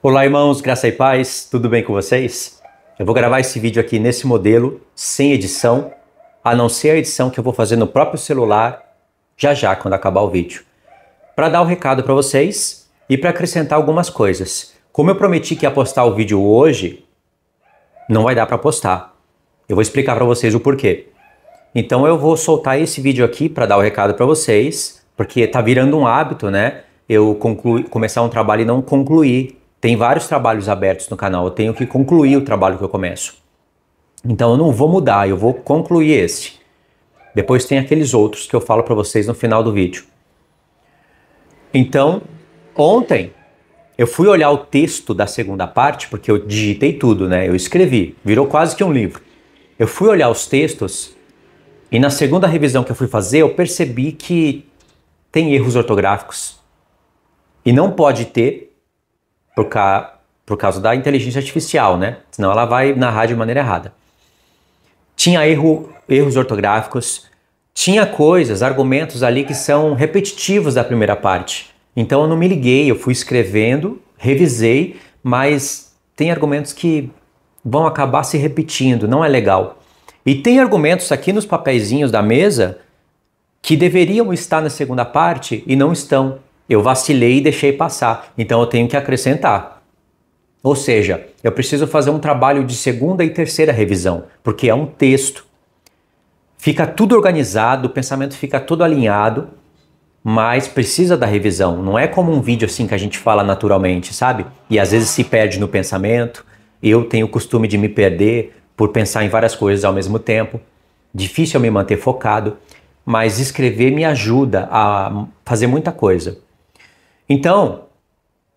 Olá, irmãos, graça e paz, tudo bem com vocês? Eu vou gravar esse vídeo aqui nesse modelo, sem edição, a não ser a edição que eu vou fazer no próprio celular já já, quando acabar o vídeo. Para dar o um recado para vocês e para acrescentar algumas coisas. Como eu prometi que ia postar o vídeo hoje, não vai dar para postar. Eu vou explicar para vocês o porquê. Então eu vou soltar esse vídeo aqui para dar o um recado para vocês, porque tá virando um hábito, né? Eu começar um trabalho e não concluir tem vários trabalhos abertos no canal, eu tenho que concluir o trabalho que eu começo. Então eu não vou mudar, eu vou concluir esse. Depois tem aqueles outros que eu falo para vocês no final do vídeo. Então, ontem eu fui olhar o texto da segunda parte, porque eu digitei tudo, né? Eu escrevi, virou quase que um livro. Eu fui olhar os textos e na segunda revisão que eu fui fazer, eu percebi que tem erros ortográficos. E não pode ter, por, ca... por causa da inteligência artificial, né? Senão ela vai narrar de maneira errada. Tinha erro, erros ortográficos, tinha coisas, argumentos ali que são repetitivos da primeira parte. Então eu não me liguei, eu fui escrevendo, revisei, mas tem argumentos que vão acabar se repetindo, não é legal. E tem argumentos aqui nos papeizinhos da mesa que deveriam estar na segunda parte e não estão. Eu vacilei e deixei passar, então eu tenho que acrescentar. Ou seja, eu preciso fazer um trabalho de segunda e terceira revisão, porque é um texto. Fica tudo organizado, o pensamento fica todo alinhado, mas precisa da revisão. Não é como um vídeo assim que a gente fala naturalmente, sabe? E às vezes se perde no pensamento. Eu tenho o costume de me perder por pensar em várias coisas ao mesmo tempo. Difícil eu me manter focado, mas escrever me ajuda a fazer muita coisa. Então,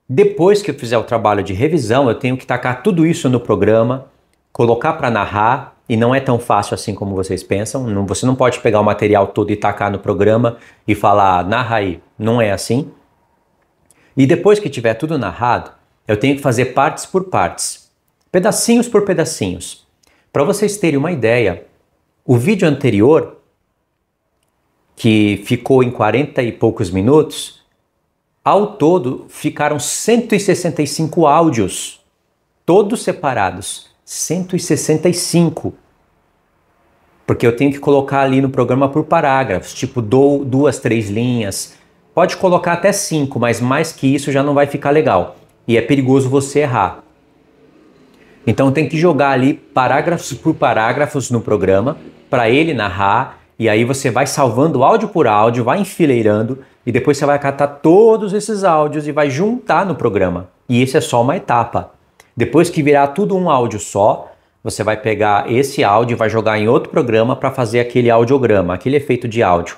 depois que eu fizer o trabalho de revisão, eu tenho que tacar tudo isso no programa, colocar para narrar, e não é tão fácil assim como vocês pensam. Não, você não pode pegar o material todo e tacar no programa e falar, narra aí. Não é assim. E depois que tiver tudo narrado, eu tenho que fazer partes por partes, pedacinhos por pedacinhos. Para vocês terem uma ideia, o vídeo anterior, que ficou em 40 e poucos minutos, ao todo, ficaram 165 áudios, todos separados. 165. Porque eu tenho que colocar ali no programa por parágrafos, tipo duas, três linhas. Pode colocar até cinco, mas mais que isso já não vai ficar legal. E é perigoso você errar. Então tem que jogar ali parágrafos por parágrafos no programa para ele narrar e aí você vai salvando áudio por áudio, vai enfileirando e depois você vai catar todos esses áudios e vai juntar no programa. E isso é só uma etapa. Depois que virar tudo um áudio só, você vai pegar esse áudio e vai jogar em outro programa para fazer aquele audiograma, aquele efeito de áudio.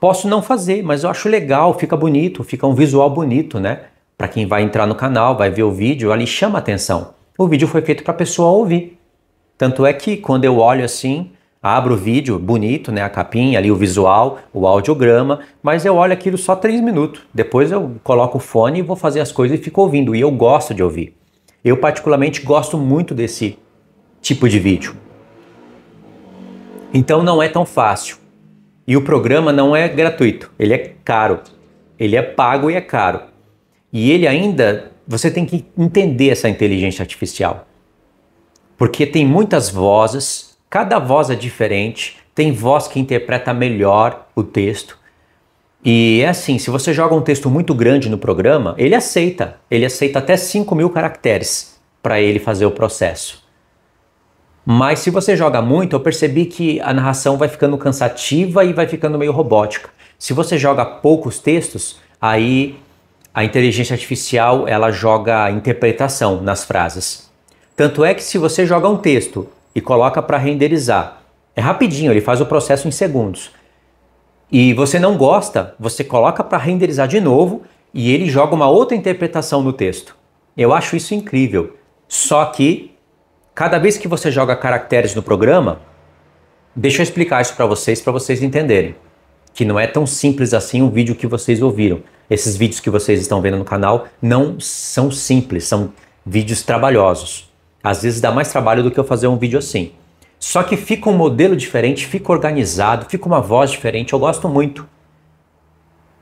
Posso não fazer, mas eu acho legal, fica bonito, fica um visual bonito, né? Para quem vai entrar no canal, vai ver o vídeo, ali chama atenção. O vídeo foi feito para a pessoa ouvir. Tanto é que quando eu olho assim, abro o vídeo, bonito, né? A capinha ali, o visual, o audiograma, mas eu olho aquilo só três minutos. Depois eu coloco o fone e vou fazer as coisas e fico ouvindo. E eu gosto de ouvir. Eu, particularmente, gosto muito desse tipo de vídeo. Então não é tão fácil. E o programa não é gratuito, ele é caro. Ele é pago e é caro. E ele ainda, você tem que entender essa inteligência artificial. Porque tem muitas vozes Cada voz é diferente, tem voz que interpreta melhor o texto. E é assim, se você joga um texto muito grande no programa, ele aceita. Ele aceita até 5 mil caracteres para ele fazer o processo. Mas se você joga muito, eu percebi que a narração vai ficando cansativa e vai ficando meio robótica. Se você joga poucos textos, aí a inteligência artificial ela joga interpretação nas frases. Tanto é que se você joga um texto e coloca para renderizar. É rapidinho, ele faz o processo em segundos. E você não gosta, você coloca para renderizar de novo e ele joga uma outra interpretação no texto. Eu acho isso incrível. Só que cada vez que você joga caracteres no programa, deixa eu explicar isso para vocês para vocês entenderem que não é tão simples assim o vídeo que vocês ouviram. Esses vídeos que vocês estão vendo no canal não são simples, são vídeos trabalhosos. Às vezes dá mais trabalho do que eu fazer um vídeo assim. Só que fica um modelo diferente, fica organizado, fica uma voz diferente, eu gosto muito.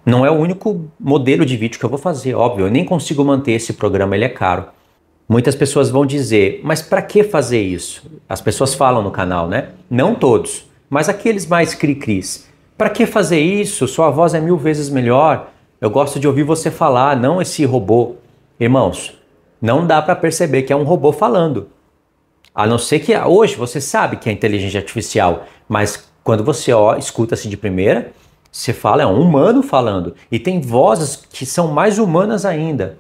Não é o único modelo de vídeo que eu vou fazer, óbvio, eu nem consigo manter esse programa, ele é caro. Muitas pessoas vão dizer, mas para que fazer isso? As pessoas falam no canal, né? Não todos, mas aqueles mais cri-cris. Para que fazer isso? Sua voz é mil vezes melhor. Eu gosto de ouvir você falar, não esse robô. Irmãos, não dá para perceber que é um robô falando. A não ser que hoje você sabe que é inteligência artificial, mas quando você ó, escuta assim de primeira, você fala é um humano falando e tem vozes que são mais humanas ainda.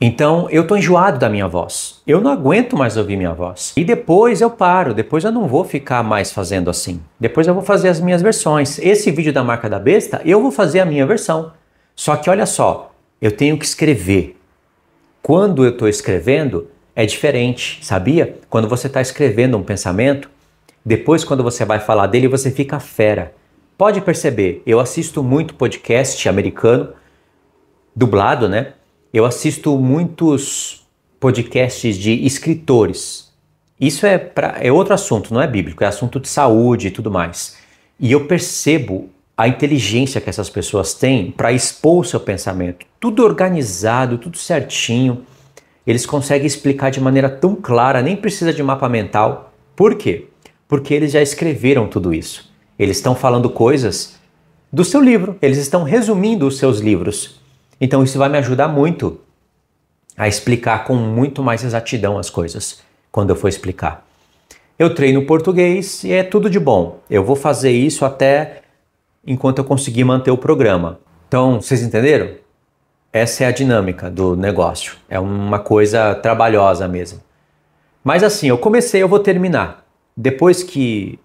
Então eu tô enjoado da minha voz. Eu não aguento mais ouvir minha voz. E depois eu paro, depois eu não vou ficar mais fazendo assim. Depois eu vou fazer as minhas versões. Esse vídeo da marca da besta, eu vou fazer a minha versão. Só que olha só, eu tenho que escrever. Quando eu estou escrevendo, é diferente, sabia? Quando você está escrevendo um pensamento, depois quando você vai falar dele, você fica fera. Pode perceber, eu assisto muito podcast americano, dublado, né? Eu assisto muitos podcasts de escritores. Isso é, pra, é outro assunto, não é bíblico, é assunto de saúde e tudo mais. E eu percebo a inteligência que essas pessoas têm para expor o seu pensamento. Tudo organizado, tudo certinho. Eles conseguem explicar de maneira tão clara, nem precisa de mapa mental. Por quê? Porque eles já escreveram tudo isso. Eles estão falando coisas do seu livro, eles estão resumindo os seus livros. Então isso vai me ajudar muito a explicar com muito mais exatidão as coisas quando eu for explicar. Eu treino português e é tudo de bom. Eu vou fazer isso até enquanto eu conseguir manter o programa. Então, vocês entenderam? Essa é a dinâmica do negócio. É uma coisa trabalhosa mesmo. Mas assim, eu comecei, eu vou terminar. Depois que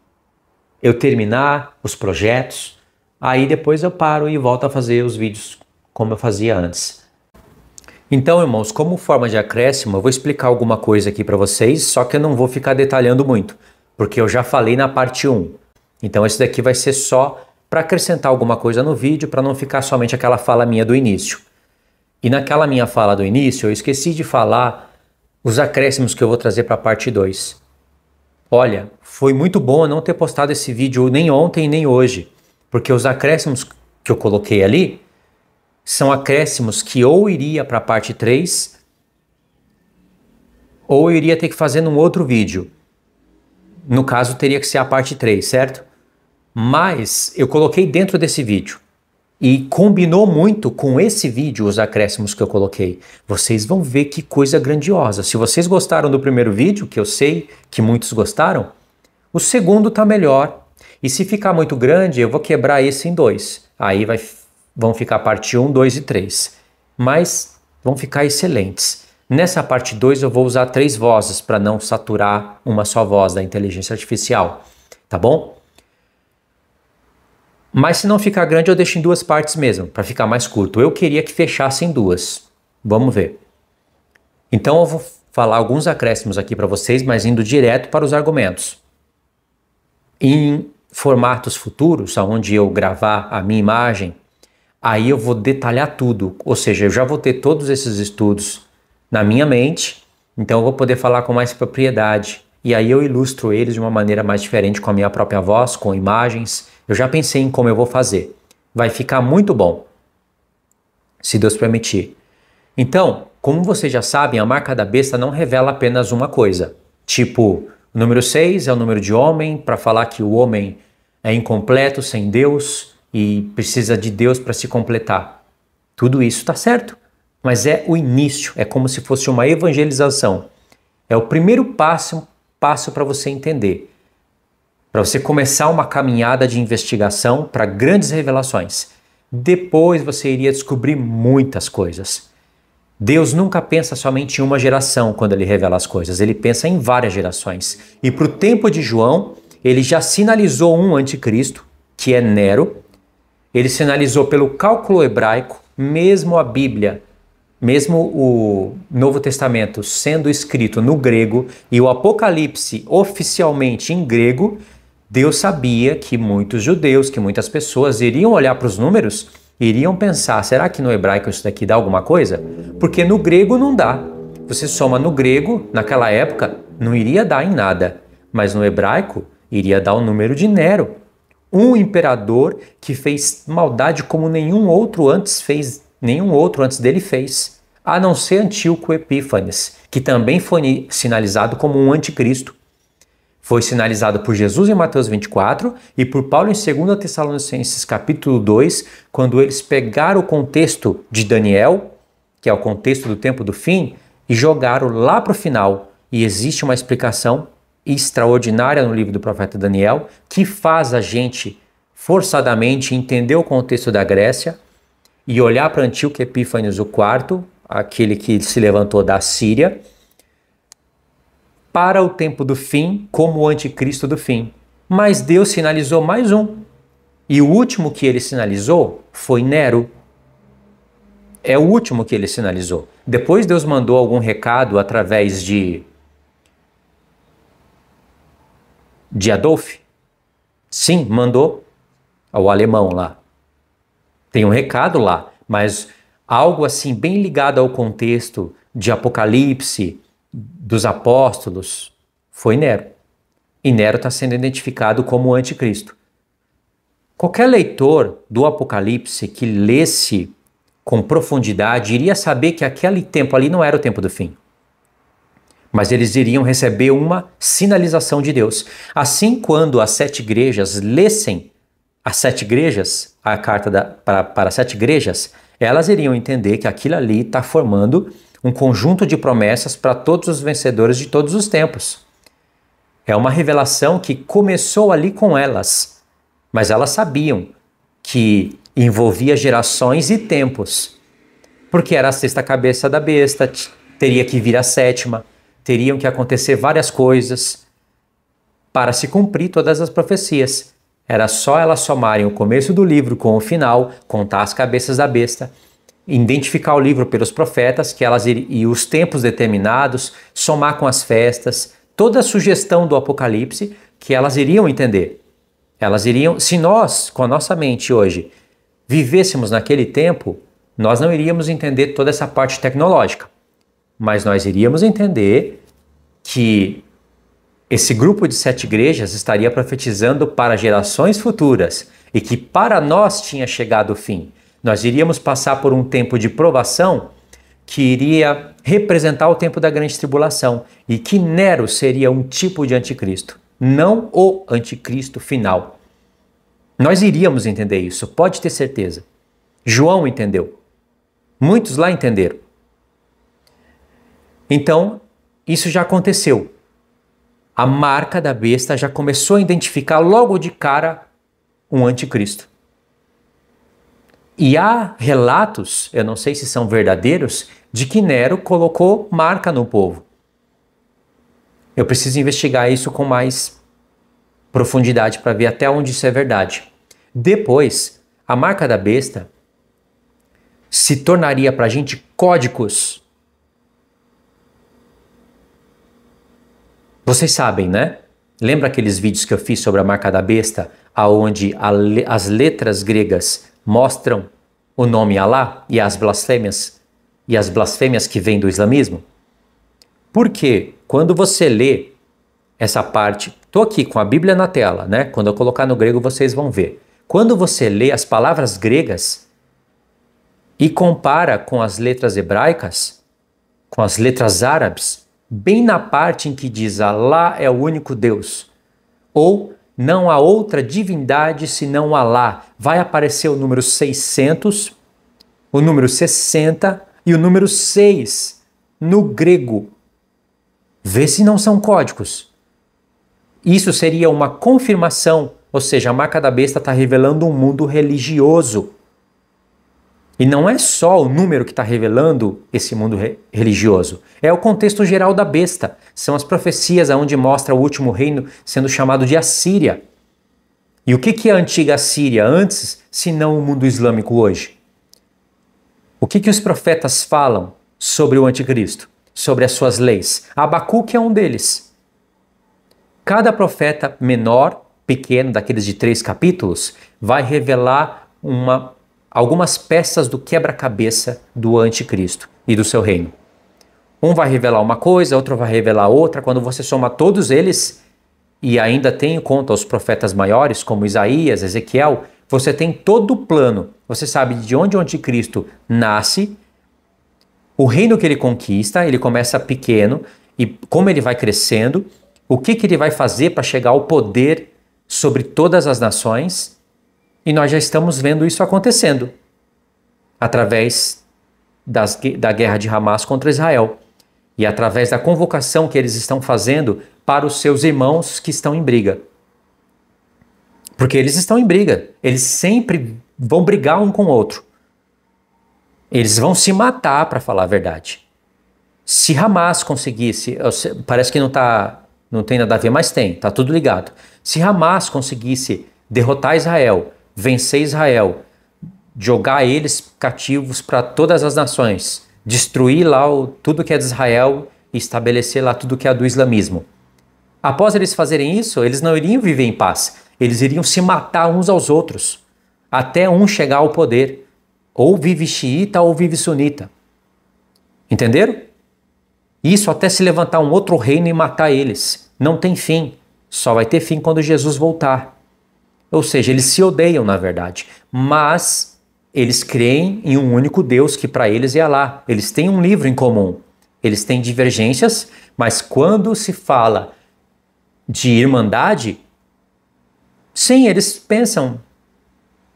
eu terminar os projetos, aí depois eu paro e volto a fazer os vídeos como eu fazia antes. Então, irmãos, como forma de acréscimo, eu vou explicar alguma coisa aqui para vocês, só que eu não vou ficar detalhando muito, porque eu já falei na parte 1. Então, esse daqui vai ser só para acrescentar alguma coisa no vídeo, para não ficar somente aquela fala minha do início. E naquela minha fala do início, eu esqueci de falar os acréscimos que eu vou trazer para a parte 2. Olha, foi muito bom não ter postado esse vídeo nem ontem nem hoje, porque os acréscimos que eu coloquei ali são acréscimos que ou iria para a parte 3 ou eu iria ter que fazer num outro vídeo. No caso, teria que ser a parte 3, certo? mas eu coloquei dentro desse vídeo. E combinou muito com esse vídeo os acréscimos que eu coloquei. Vocês vão ver que coisa grandiosa. Se vocês gostaram do primeiro vídeo, que eu sei que muitos gostaram, o segundo tá melhor. E se ficar muito grande, eu vou quebrar esse em dois. Aí vai, vão ficar parte 1, 2 e 3. Mas vão ficar excelentes. Nessa parte 2 eu vou usar três vozes para não saturar uma só voz da inteligência artificial, tá bom? Mas se não ficar grande, eu deixo em duas partes mesmo, para ficar mais curto. Eu queria que fechasse em duas. Vamos ver. Então eu vou falar alguns acréscimos aqui para vocês, mas indo direto para os argumentos. Em formatos futuros, onde eu gravar a minha imagem, aí eu vou detalhar tudo. Ou seja, eu já vou ter todos esses estudos na minha mente, então eu vou poder falar com mais propriedade. E aí eu ilustro eles de uma maneira mais diferente com a minha própria voz, com imagens eu já pensei em como eu vou fazer. Vai ficar muito bom, se Deus permitir. Então, como vocês já sabem, a marca da besta não revela apenas uma coisa. Tipo, o número 6 é o número de homem, para falar que o homem é incompleto, sem Deus e precisa de Deus para se completar. Tudo isso está certo, mas é o início, é como se fosse uma evangelização. É o primeiro passo passo para você entender para você começar uma caminhada de investigação para grandes revelações. Depois você iria descobrir muitas coisas. Deus nunca pensa somente em uma geração quando ele revela as coisas, ele pensa em várias gerações. E para o tempo de João, ele já sinalizou um anticristo, que é Nero. Ele sinalizou pelo cálculo hebraico, mesmo a Bíblia, mesmo o Novo Testamento sendo escrito no grego e o Apocalipse oficialmente em grego, Deus sabia que muitos judeus, que muitas pessoas iriam olhar para os números, iriam pensar: será que no hebraico isso daqui dá alguma coisa? Porque no grego não dá. Você soma no grego, naquela época, não iria dar em nada, mas no hebraico iria dar o número de Nero, um imperador que fez maldade como nenhum outro antes fez, nenhum outro antes dele fez, a não ser Antíoco Epífanes, que também foi sinalizado como um anticristo foi sinalizado por Jesus em Mateus 24 e por Paulo em 2 Tessalonicenses capítulo 2, quando eles pegaram o contexto de Daniel, que é o contexto do tempo do fim, e jogaram lá para o final. E existe uma explicação extraordinária no livro do profeta Daniel que faz a gente forçadamente entender o contexto da Grécia e olhar para Antíoco Epífanes IV, aquele que se levantou da Síria, para o tempo do fim como o anticristo do fim. Mas Deus sinalizou mais um. E o último que ele sinalizou foi Nero. É o último que ele sinalizou. Depois Deus mandou algum recado através de de Adolf? Sim, mandou ao alemão lá. Tem um recado lá, mas algo assim bem ligado ao contexto de Apocalipse, dos apóstolos foi Nero. E Nero está sendo identificado como o anticristo. Qualquer leitor do Apocalipse que lesse com profundidade iria saber que aquele tempo ali não era o tempo do fim. Mas eles iriam receber uma sinalização de Deus. Assim, quando as sete igrejas lessem as sete igrejas, a carta da, para, para as sete igrejas, elas iriam entender que aquilo ali está formando um conjunto de promessas para todos os vencedores de todos os tempos. É uma revelação que começou ali com elas, mas elas sabiam que envolvia gerações e tempos, porque era a sexta cabeça da besta, teria que vir a sétima, teriam que acontecer várias coisas para se cumprir todas as profecias. Era só elas somarem o começo do livro com o final, contar as cabeças da besta identificar o livro pelos profetas, que elas e os tempos determinados, somar com as festas, toda a sugestão do Apocalipse que elas iriam entender. Elas iriam, se nós, com a nossa mente hoje, vivêssemos naquele tempo, nós não iríamos entender toda essa parte tecnológica, mas nós iríamos entender que esse grupo de sete igrejas estaria profetizando para gerações futuras e que para nós tinha chegado o fim. Nós iríamos passar por um tempo de provação que iria representar o tempo da grande tribulação e que Nero seria um tipo de anticristo, não o anticristo final. Nós iríamos entender isso, pode ter certeza. João entendeu. Muitos lá entenderam. Então, isso já aconteceu. A marca da besta já começou a identificar logo de cara um anticristo. E há relatos, eu não sei se são verdadeiros, de que Nero colocou marca no povo. Eu preciso investigar isso com mais profundidade para ver até onde isso é verdade. Depois, a marca da besta se tornaria para a gente códigos. Vocês sabem, né? Lembra aqueles vídeos que eu fiz sobre a marca da besta, aonde le as letras gregas mostram o nome Alá e as blasfêmias e as blasfêmias que vêm do islamismo? Porque quando você lê essa parte, estou aqui com a Bíblia na tela, né? Quando eu colocar no grego vocês vão ver. Quando você lê as palavras gregas e compara com as letras hebraicas, com as letras árabes, bem na parte em que diz Alá é o único Deus, ou não há outra divindade senão Alá. Vai aparecer o número 600, o número 60 e o número 6 no grego. Vê se não são códigos. Isso seria uma confirmação, ou seja, a marca da besta está revelando um mundo religioso. E não é só o número que está revelando esse mundo re religioso, é o contexto geral da besta são as profecias onde mostra o último reino sendo chamado de Assíria. E o que, que é a antiga Assíria antes, se não o mundo islâmico hoje? O que, que os profetas falam sobre o anticristo, sobre as suas leis? Abacuque é um deles. Cada profeta menor, pequeno, daqueles de três capítulos, vai revelar uma, algumas peças do quebra-cabeça do anticristo e do seu reino. Um vai revelar uma coisa, outro vai revelar outra. Quando você soma todos eles, e ainda tem em conta os profetas maiores, como Isaías, Ezequiel, você tem todo o plano. Você sabe de onde o anticristo nasce, o reino que ele conquista, ele começa pequeno, e como ele vai crescendo, o que, que ele vai fazer para chegar ao poder sobre todas as nações. E nós já estamos vendo isso acontecendo através das, da guerra de Hamas contra Israel e através da convocação que eles estão fazendo para os seus irmãos que estão em briga. Porque eles estão em briga, eles sempre vão brigar um com o outro. Eles vão se matar para falar a verdade. Se Hamas conseguisse, parece que não tá, não tem nada a ver, mas tem, tá tudo ligado. Se Hamas conseguisse derrotar Israel, vencer Israel, jogar eles cativos para todas as nações, destruir lá o, tudo que é de Israel e estabelecer lá tudo que é do islamismo. Após eles fazerem isso, eles não iriam viver em paz, eles iriam se matar uns aos outros, até um chegar ao poder. Ou vive xiita ou vive sunita. Entenderam? Isso até se levantar um outro reino e matar eles. Não tem fim. Só vai ter fim quando Jesus voltar. Ou seja, eles se odeiam, na verdade. Mas eles creem em um único Deus que para eles é Alá. Eles têm um livro em comum. Eles têm divergências, mas quando se fala de irmandade, sim, eles pensam.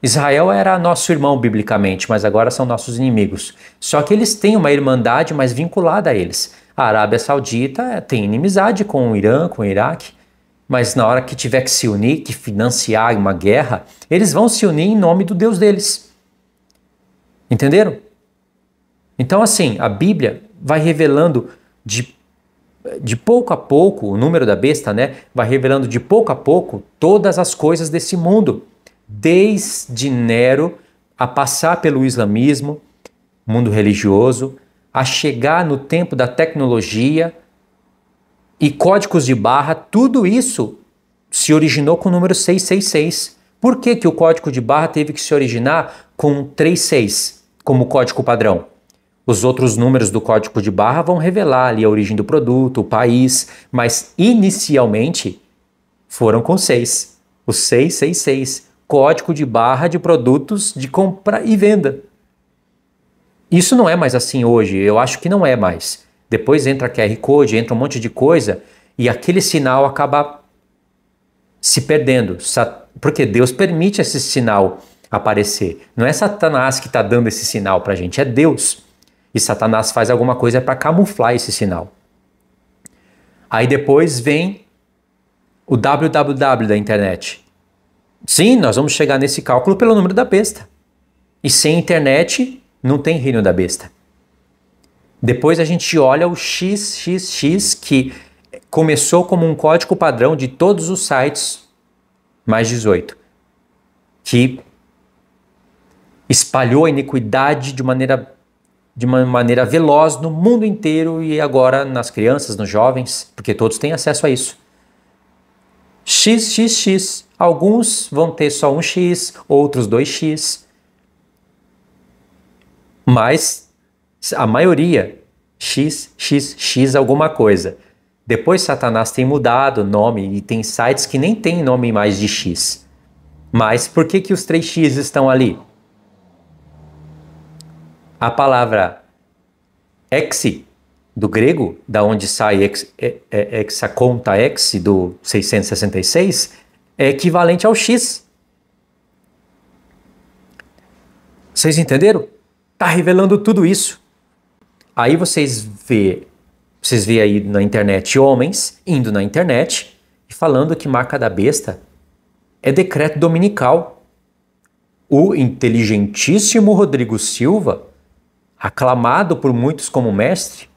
Israel era nosso irmão biblicamente, mas agora são nossos inimigos. Só que eles têm uma irmandade mais vinculada a eles. A Arábia Saudita tem inimizade com o Irã, com o Iraque, mas na hora que tiver que se unir, que financiar uma guerra, eles vão se unir em nome do Deus deles. Entenderam? Então, assim, a Bíblia vai revelando de, de pouco a pouco, o número da besta, né? Vai revelando de pouco a pouco todas as coisas desse mundo, desde Nero a passar pelo islamismo, mundo religioso, a chegar no tempo da tecnologia e códigos de barra, tudo isso se originou com o número 666. Por que, que o código de barra teve que se originar com 36? como código padrão. Os outros números do código de barra vão revelar ali a origem do produto, o país, mas inicialmente foram com 6. O 666, código de barra de produtos de compra e venda. Isso não é mais assim hoje, eu acho que não é mais. Depois entra QR Code, entra um monte de coisa e aquele sinal acaba se perdendo, porque Deus permite esse sinal aparecer. Não é Satanás que está dando esse sinal para a gente, é Deus. E Satanás faz alguma coisa para camuflar esse sinal. Aí depois vem o www da internet. Sim, nós vamos chegar nesse cálculo pelo número da besta. E sem internet não tem reino da besta. Depois a gente olha o XXX que começou como um código padrão de todos os sites mais 18, que espalhou a iniquidade de maneira de uma maneira veloz no mundo inteiro e agora nas crianças, nos jovens, porque todos têm acesso a isso. XXX. Alguns vão ter só um X, outros dois X. Mas a maioria, XXX alguma coisa. Depois Satanás tem mudado o nome e tem sites que nem tem nome mais de X. Mas por que, que os três X estão ali? A palavra ex do grego, da onde sai ex, conta ex do 666, é equivalente ao x. Vocês entenderam? Tá revelando tudo isso. Aí vocês vê, vocês vê aí na internet homens indo na internet e falando que marca da besta é decreto dominical. O inteligentíssimo Rodrigo Silva aclamado por muitos como mestre,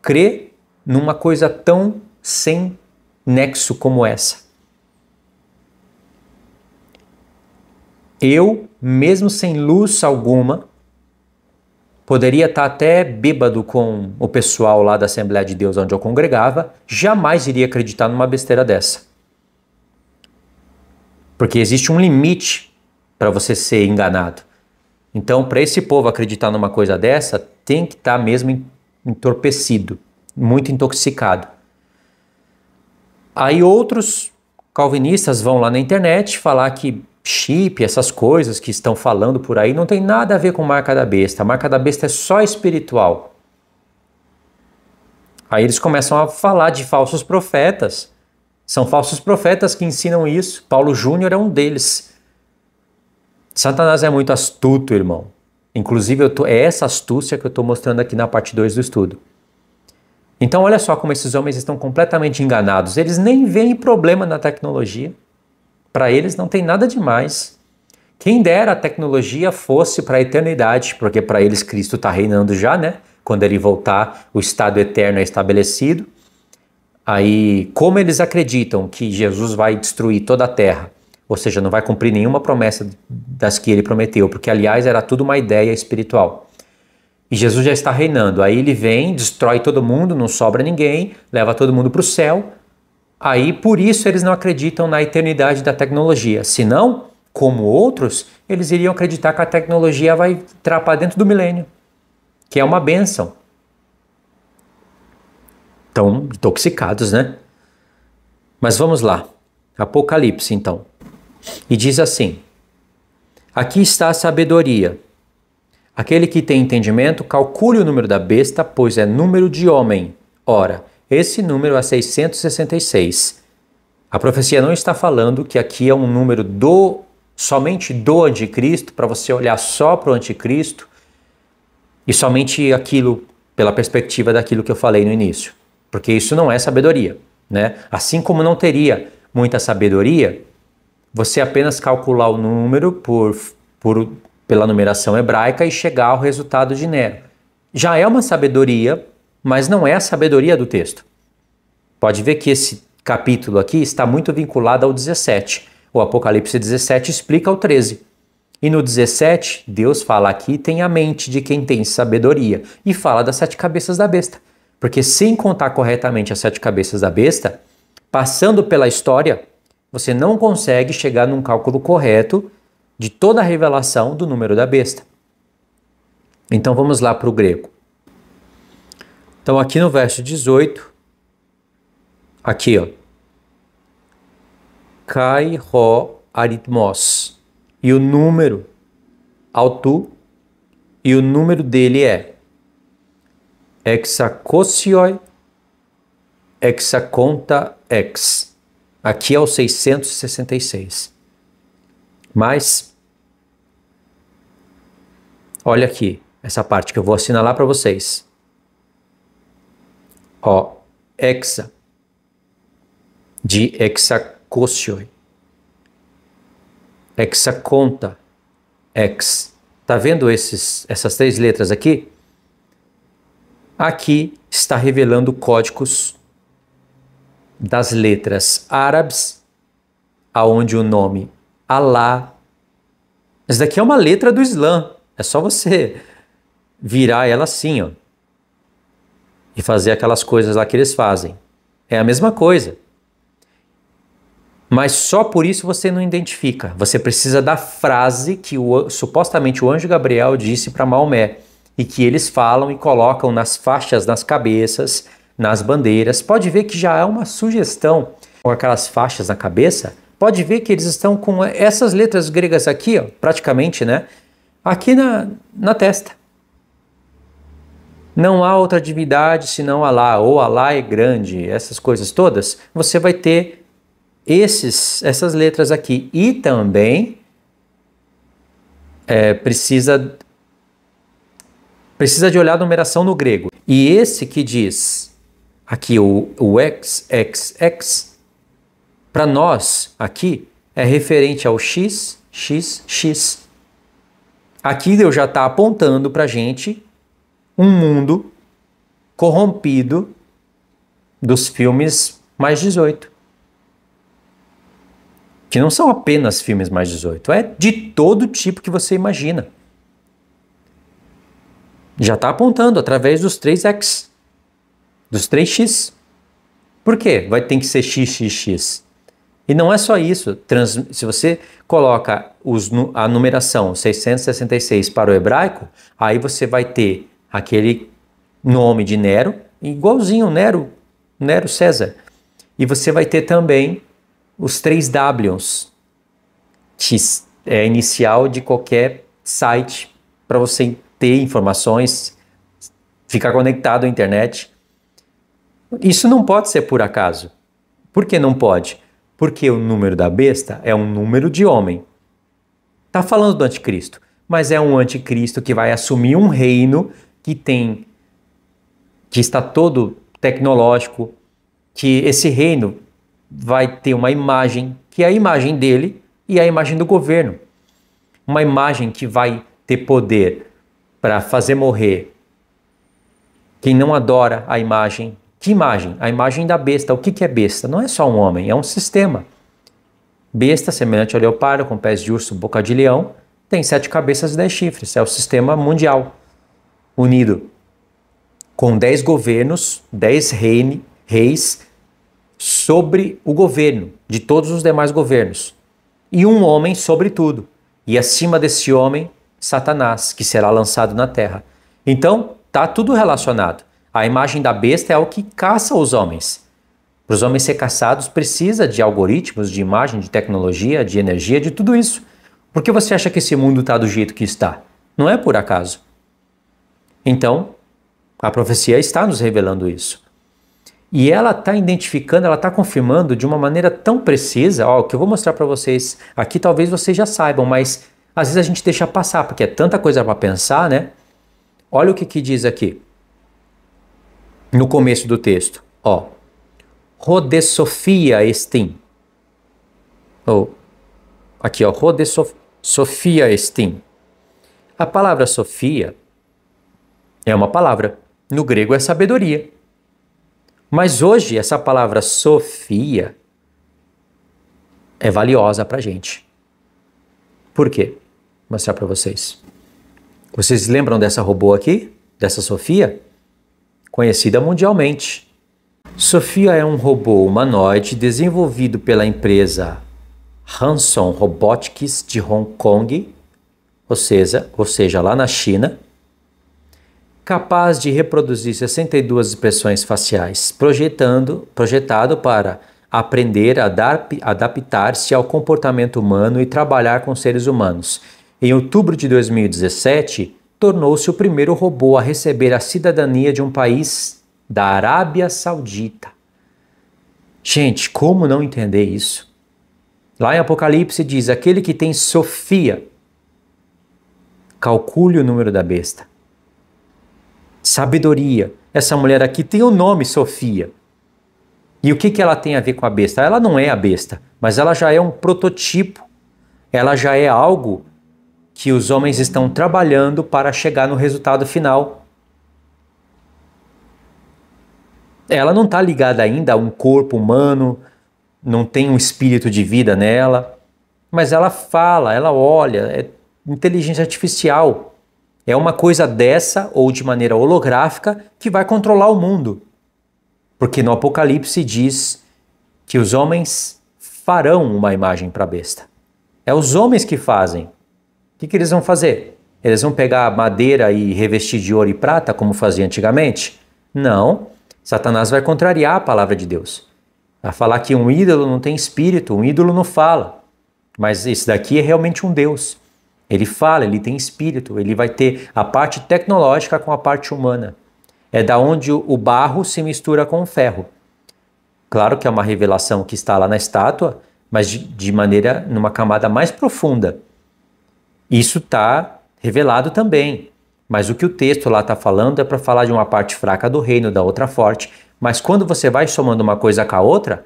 crê numa coisa tão sem nexo como essa. Eu, mesmo sem luz alguma, poderia estar até bêbado com o pessoal lá da Assembleia de Deus onde eu congregava, jamais iria acreditar numa besteira dessa. Porque existe um limite para você ser enganado. Então, para esse povo acreditar numa coisa dessa, tem que estar tá mesmo entorpecido, muito intoxicado. Aí outros calvinistas vão lá na internet falar que chip, essas coisas que estão falando por aí, não tem nada a ver com marca da besta. A marca da besta é só espiritual. Aí eles começam a falar de falsos profetas. São falsos profetas que ensinam isso. Paulo Júnior é um deles. Satanás é muito astuto, irmão. Inclusive, tô, é essa astúcia que eu estou mostrando aqui na parte 2 do estudo. Então, olha só como esses homens estão completamente enganados. Eles nem veem problema na tecnologia. Para eles não tem nada demais. Quem dera a tecnologia fosse para a eternidade, porque para eles Cristo está reinando já, né? Quando ele voltar, o estado eterno é estabelecido. Aí, como eles acreditam que Jesus vai destruir toda a terra ou seja, não vai cumprir nenhuma promessa das que ele prometeu, porque aliás era tudo uma ideia espiritual. E Jesus já está reinando. Aí ele vem, destrói todo mundo, não sobra ninguém, leva todo mundo para o céu. Aí por isso eles não acreditam na eternidade da tecnologia. Senão, como outros, eles iriam acreditar que a tecnologia vai trapar dentro do milênio, que é uma benção. Estão intoxicados, né? Mas vamos lá. Apocalipse, então. E diz assim: Aqui está a sabedoria. Aquele que tem entendimento, calcule o número da besta, pois é número de homem. Ora, esse número é 666. A profecia não está falando que aqui é um número do somente do anticristo, para você olhar só para o anticristo e somente aquilo pela perspectiva daquilo que eu falei no início, porque isso não é sabedoria, né? Assim como não teria muita sabedoria você apenas calcular o número por, por, pela numeração hebraica e chegar ao resultado de Nero. Já é uma sabedoria, mas não é a sabedoria do texto. Pode ver que esse capítulo aqui está muito vinculado ao 17. O Apocalipse 17 explica o 13. E no 17, Deus fala aqui: tem a mente de quem tem sabedoria, e fala das sete cabeças da besta. Porque sem contar corretamente as sete cabeças da besta, passando pela história, você não consegue chegar num cálculo correto de toda a revelação do número da besta. Então vamos lá para o grego. Então aqui no verso 18, aqui ó, kai ro aritmos, e o número alto, e o número dele é hexacosioi, hexaconta ex. Aqui é o 666. Mas, olha aqui, essa parte que eu vou assinalar para vocês. Ó, hexa, de hexacocioi, hexaconta, ex. Tá vendo esses, essas três letras aqui? Aqui está revelando códigos das letras árabes, aonde o nome Alá. Essa daqui é uma letra do Islã. É só você virar ela assim, ó. E fazer aquelas coisas lá que eles fazem. É a mesma coisa. Mas só por isso você não identifica. Você precisa da frase que o, supostamente o anjo Gabriel disse para Maomé e que eles falam e colocam nas faixas, nas cabeças nas bandeiras, pode ver que já é uma sugestão com aquelas faixas na cabeça, pode ver que eles estão com essas letras gregas aqui, ó, praticamente, né? Aqui na, na testa. Não há outra divindade senão Alá, ou Alá é grande, essas coisas todas, você vai ter esses, essas letras aqui. E também é, precisa, precisa de olhar a numeração no grego. E esse que diz aqui o, o XXX, para nós aqui é referente ao X, X, X. Aqui Deus já está apontando para a gente um mundo corrompido dos filmes mais 18. Que não são apenas filmes mais 18, é de todo tipo que você imagina. Já está apontando através dos três X dos 3x. Por quê? Vai ter que ser xxx. E não é só isso. Trans, se você coloca os, a numeração 666 para o hebraico, aí você vai ter aquele nome de Nero, igualzinho Nero, Nero César. E você vai ter também os três Ws, é inicial de qualquer site, para você ter informações, ficar conectado à internet. Isso não pode ser por acaso. Por que não pode? Porque o número da besta é um número de homem. Está falando do anticristo, mas é um anticristo que vai assumir um reino que tem, que está todo tecnológico, que esse reino vai ter uma imagem que é a imagem dele e a imagem do governo. Uma imagem que vai ter poder para fazer morrer quem não adora a imagem que imagem? A imagem da besta. O que, que é besta? Não é só um homem, é um sistema. Besta, semelhante ao leopardo, com pés de urso, boca de leão, tem sete cabeças e dez chifres. É o sistema mundial unido, com dez governos, dez reine, reis sobre o governo de todos os demais governos, e um homem sobre tudo, e acima desse homem, Satanás, que será lançado na terra. Então, tá tudo relacionado. A imagem da besta é o que caça os homens. Para os homens ser caçados, precisa de algoritmos, de imagem, de tecnologia, de energia, de tudo isso. Por que você acha que esse mundo está do jeito que está? Não é por acaso. Então, a profecia está nos revelando isso. E ela está identificando, ela está confirmando de uma maneira tão precisa, ó, que eu vou mostrar para vocês aqui, talvez vocês já saibam, mas às vezes a gente deixa passar, porque é tanta coisa para pensar, né? Olha o que, que diz aqui no começo do texto. Ó, Rodesofia estim. Ou, aqui, ó, Rodesofia estim. A palavra Sofia é uma palavra. No grego é sabedoria. Mas hoje, essa palavra Sofia é valiosa para gente. Por quê? Vou mostrar para vocês. Vocês lembram dessa robô aqui? Dessa Sofia? conhecida mundialmente. Sofia é um robô humanoide desenvolvido pela empresa Hanson Robotics de Hong Kong, ou seja, ou seja, lá na China, capaz de reproduzir 62 expressões faciais, projetando, projetado para aprender a adaptar-se ao comportamento humano e trabalhar com seres humanos. Em outubro de 2017, tornou-se o primeiro robô a receber a cidadania de um país da Arábia Saudita. Gente, como não entender isso? Lá em Apocalipse diz: aquele que tem Sofia, calcule o número da besta. Sabedoria. Essa mulher aqui tem o nome Sofia. E o que, que ela tem a ver com a besta? Ela não é a besta, mas ela já é um prototipo. Ela já é algo que os homens estão trabalhando para chegar no resultado final. Ela não está ligada ainda a um corpo humano, não tem um espírito de vida nela, mas ela fala, ela olha, é inteligência artificial. É uma coisa dessa ou de maneira holográfica que vai controlar o mundo. Porque no Apocalipse diz que os homens farão uma imagem para a besta. É os homens que fazem. O que, que eles vão fazer? Eles vão pegar madeira e revestir de ouro e prata, como fazia antigamente? Não. Satanás vai contrariar a palavra de Deus. vai falar que um ídolo não tem espírito, um ídolo não fala. Mas esse daqui é realmente um Deus. Ele fala, ele tem espírito, ele vai ter a parte tecnológica com a parte humana. É da onde o barro se mistura com o ferro. Claro que é uma revelação que está lá na estátua, mas de, de maneira numa camada mais profunda. Isso está revelado também. Mas o que o texto lá está falando é para falar de uma parte fraca do reino, da outra forte. Mas quando você vai somando uma coisa com a outra,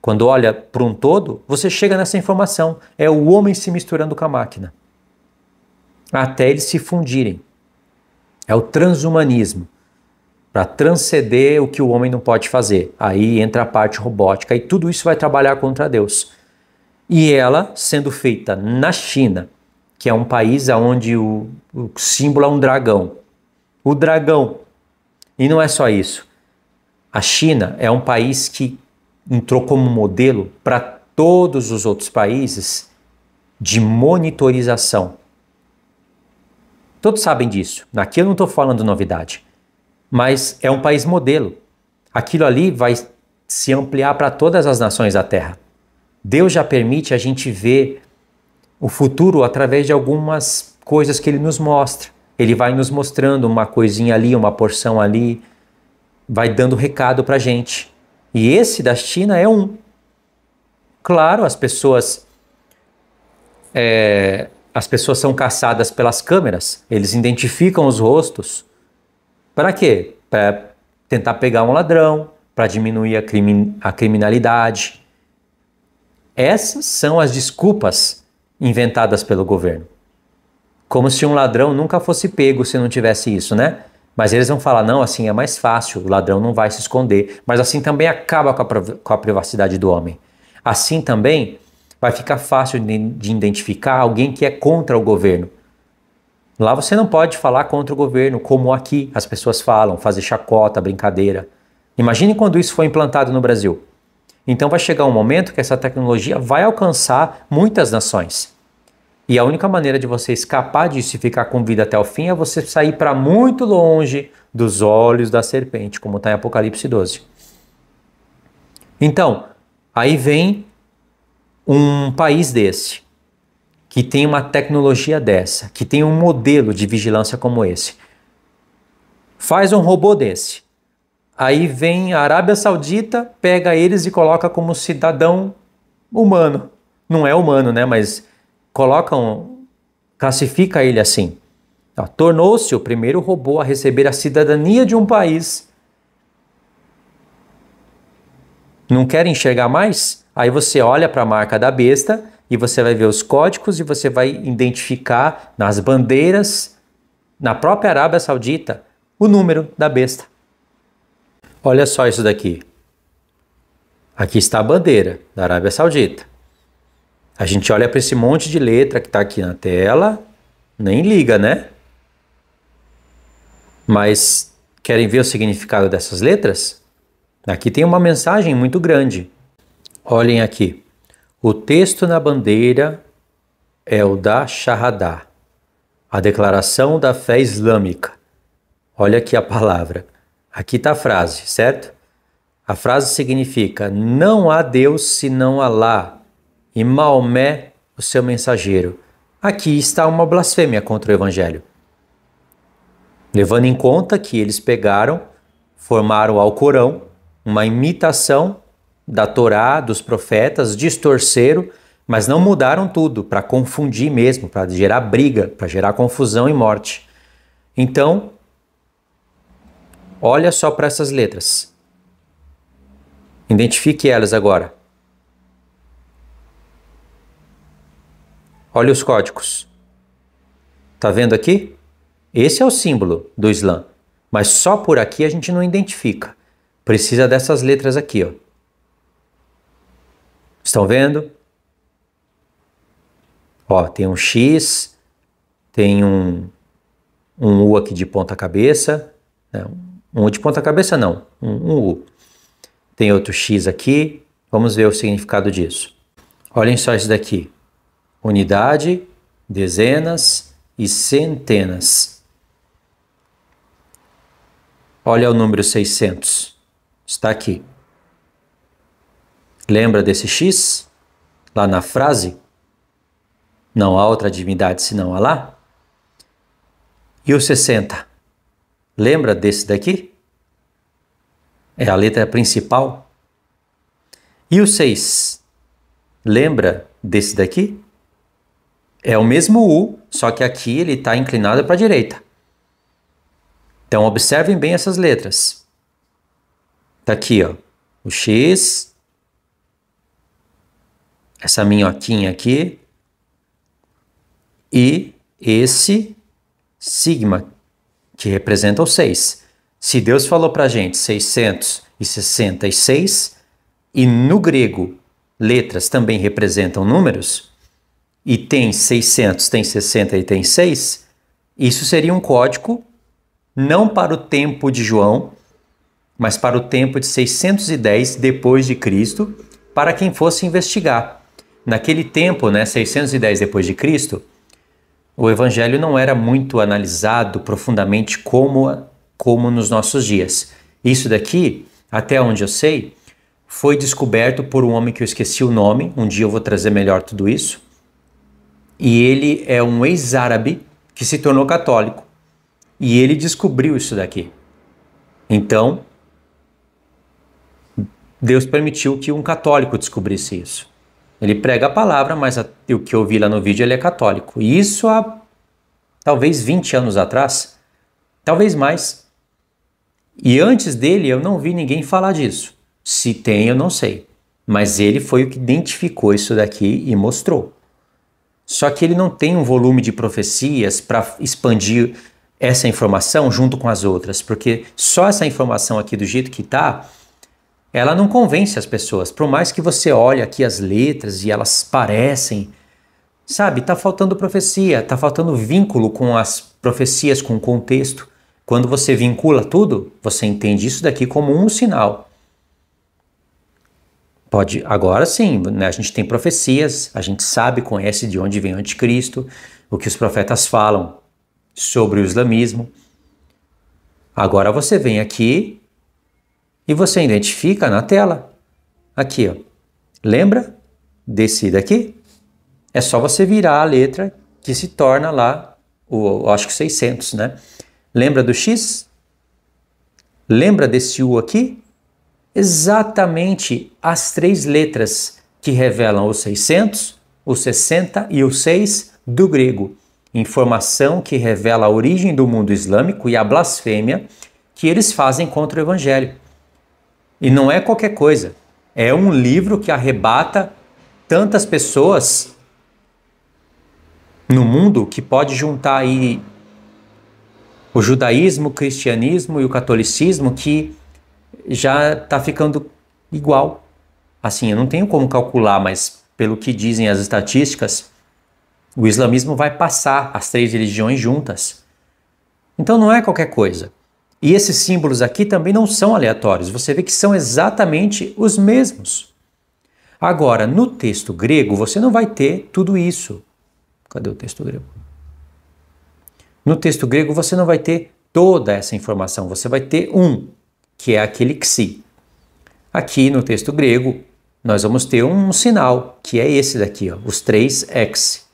quando olha para um todo, você chega nessa informação. É o homem se misturando com a máquina. Até eles se fundirem. É o transhumanismo para transcender o que o homem não pode fazer. Aí entra a parte robótica e tudo isso vai trabalhar contra Deus. E ela, sendo feita na China, que é um país onde o, o símbolo é um dragão. O dragão. E não é só isso. A China é um país que entrou como modelo para todos os outros países de monitorização. Todos sabem disso. Aqui eu não estou falando novidade. Mas é um país modelo. Aquilo ali vai se ampliar para todas as nações da Terra. Deus já permite a gente ver o futuro através de algumas coisas que ele nos mostra. Ele vai nos mostrando uma coisinha ali, uma porção ali, vai dando recado para gente. E esse da China é um. Claro, as pessoas é, as pessoas são caçadas pelas câmeras. Eles identificam os rostos. Para quê? Para tentar pegar um ladrão, para diminuir a, crimi a criminalidade. Essas são as desculpas inventadas pelo governo. Como se um ladrão nunca fosse pego se não tivesse isso, né? Mas eles vão falar: não, assim é mais fácil, o ladrão não vai se esconder. Mas assim também acaba com a, com a privacidade do homem. Assim também vai ficar fácil de, de identificar alguém que é contra o governo. Lá você não pode falar contra o governo, como aqui as pessoas falam, fazer chacota, brincadeira. Imagine quando isso foi implantado no Brasil. Então vai chegar um momento que essa tecnologia vai alcançar muitas nações. E a única maneira de você escapar disso e ficar com vida até o fim é você sair para muito longe dos olhos da serpente, como está em Apocalipse 12. Então, aí vem um país desse, que tem uma tecnologia dessa, que tem um modelo de vigilância como esse. Faz um robô desse. Aí vem a Arábia Saudita, pega eles e coloca como cidadão humano. Não é humano, né? Mas colocam, classifica ele assim. Tornou-se o primeiro robô a receber a cidadania de um país. Não quer enxergar mais? Aí você olha para a marca da besta e você vai ver os códigos e você vai identificar nas bandeiras, na própria Arábia Saudita, o número da besta. Olha só isso daqui. Aqui está a bandeira da Arábia Saudita. A gente olha para esse monte de letra que está aqui na tela, nem liga, né? Mas querem ver o significado dessas letras? Aqui tem uma mensagem muito grande. Olhem aqui. O texto na bandeira é o da Shahadá, a declaração da fé islâmica. Olha aqui a palavra. Aqui está a frase, certo? A frase significa: Não há Deus senão Alá, e Maomé, o seu mensageiro. Aqui está uma blasfêmia contra o Evangelho. Levando em conta que eles pegaram, formaram ao Corão uma imitação da Torá, dos profetas, distorceram, mas não mudaram tudo para confundir mesmo, para gerar briga, para gerar confusão e morte. Então, olha só para essas letras. Identifique elas agora. Olha os códigos. Tá vendo aqui? Esse é o símbolo do Islã, mas só por aqui a gente não identifica. Precisa dessas letras aqui, ó. Estão vendo? Ó, tem um X, tem um, um U aqui de ponta cabeça, né? um U de ponta cabeça não, um, um U. Tem outro X aqui, vamos ver o significado disso. Olhem só isso daqui unidade, dezenas e centenas. Olha o número 600. Está aqui. Lembra desse X? Lá na frase? Não há outra divindade senão Alá? E o 60? Lembra desse daqui? É a letra principal. E o 6? Lembra desse daqui? É o mesmo U, só que aqui ele está inclinado para a direita. Então, observem bem essas letras. Está aqui, ó, o X, essa minhoquinha aqui, e esse sigma, que representa o 6. Se Deus falou para a gente 666, e no grego letras também representam números, e tem 600, tem 60 e tem 6, isso seria um código não para o tempo de João, mas para o tempo de 610 depois de Cristo, para quem fosse investigar. Naquele tempo, né, 610 depois de Cristo, o evangelho não era muito analisado profundamente como como nos nossos dias. Isso daqui, até onde eu sei, foi descoberto por um homem que eu esqueci o nome, um dia eu vou trazer melhor tudo isso e ele é um ex-árabe que se tornou católico. E ele descobriu isso daqui. Então, Deus permitiu que um católico descobrisse isso. Ele prega a palavra, mas a, o que eu vi lá no vídeo ele é católico. E isso há talvez 20 anos atrás, talvez mais. E antes dele eu não vi ninguém falar disso. Se tem, eu não sei. Mas ele foi o que identificou isso daqui e mostrou. Só que ele não tem um volume de profecias para expandir essa informação junto com as outras, porque só essa informação aqui do jeito que está, ela não convence as pessoas. Por mais que você olhe aqui as letras e elas parecem, sabe, está faltando profecia, está faltando vínculo com as profecias, com o contexto. Quando você vincula tudo, você entende isso daqui como um sinal. Pode, agora sim, né? a gente tem profecias, a gente sabe, conhece de onde vem o anticristo, o que os profetas falam sobre o islamismo. Agora você vem aqui e você identifica na tela. Aqui, ó. Lembra desse daqui? É só você virar a letra que se torna lá, o, acho que 600, né? Lembra do X? Lembra desse U aqui? exatamente as três letras que revelam os 600, os 60 e os 6 do grego. Informação que revela a origem do mundo islâmico e a blasfêmia que eles fazem contra o evangelho. E não é qualquer coisa. É um livro que arrebata tantas pessoas no mundo que pode juntar aí o judaísmo, o cristianismo e o catolicismo que já está ficando igual. Assim, eu não tenho como calcular, mas pelo que dizem as estatísticas, o islamismo vai passar as três religiões juntas. Então não é qualquer coisa. E esses símbolos aqui também não são aleatórios, você vê que são exatamente os mesmos. Agora, no texto grego, você não vai ter tudo isso. Cadê o texto grego? No texto grego, você não vai ter toda essa informação, você vai ter um, que é aquele xi. Aqui no texto grego, nós vamos ter um sinal, que é esse daqui, ó, os três x.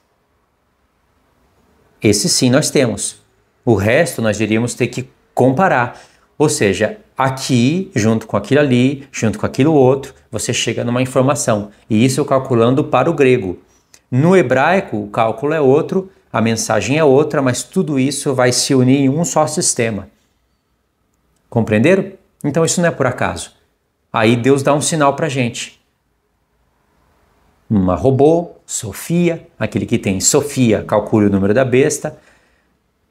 Esse sim nós temos. O resto nós iríamos ter que comparar. Ou seja, aqui, junto com aquilo ali, junto com aquilo outro, você chega numa informação. E isso eu calculando para o grego. No hebraico, o cálculo é outro, a mensagem é outra, mas tudo isso vai se unir em um só sistema. Compreenderam? Então isso não é por acaso. Aí Deus dá um sinal para a gente. Uma robô, Sofia, aquele que tem Sofia, calcule o número da besta.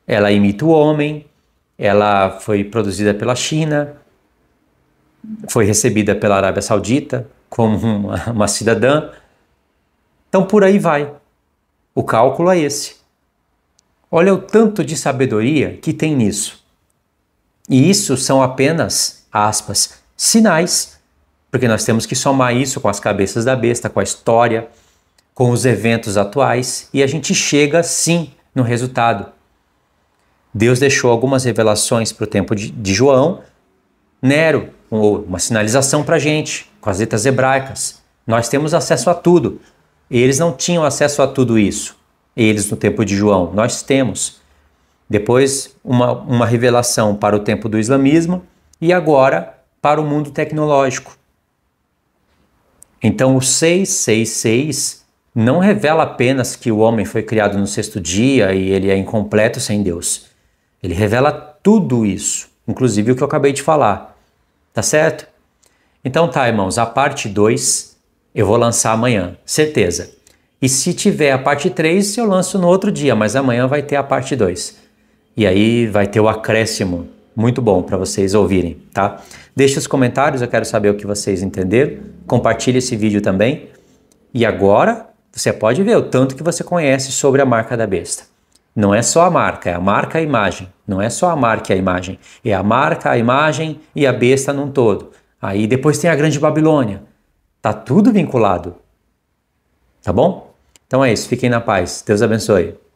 Ela imita o homem, ela foi produzida pela China, foi recebida pela Arábia Saudita como uma, uma cidadã. Então por aí vai. O cálculo é esse. Olha o tanto de sabedoria que tem nisso. E isso são apenas, aspas, sinais, porque nós temos que somar isso com as cabeças da besta, com a história, com os eventos atuais, e a gente chega sim no resultado. Deus deixou algumas revelações para o tempo de, de, João, Nero, uma sinalização para a gente, com as letras hebraicas. Nós temos acesso a tudo. Eles não tinham acesso a tudo isso, eles no tempo de João. Nós temos depois uma, uma revelação para o tempo do islamismo e agora para o mundo tecnológico. Então, o 666 não revela apenas que o homem foi criado no sexto dia e ele é incompleto sem Deus. Ele revela tudo isso, inclusive o que eu acabei de falar. Tá certo? Então tá, irmãos, a parte 2 eu vou lançar amanhã, certeza. E se tiver a parte 3, eu lanço no outro dia, mas amanhã vai ter a parte 2. E aí vai ter o acréscimo muito bom para vocês ouvirem, tá? Deixe os comentários, eu quero saber o que vocês entenderam. Compartilhe esse vídeo também. E agora você pode ver o tanto que você conhece sobre a marca da besta. Não é só a marca, é a marca e a imagem. Não é só a marca e a imagem, é a marca, a imagem e a besta num todo. Aí depois tem a Grande Babilônia. Tá tudo vinculado. Tá bom? Então é isso, fiquem na paz. Deus abençoe.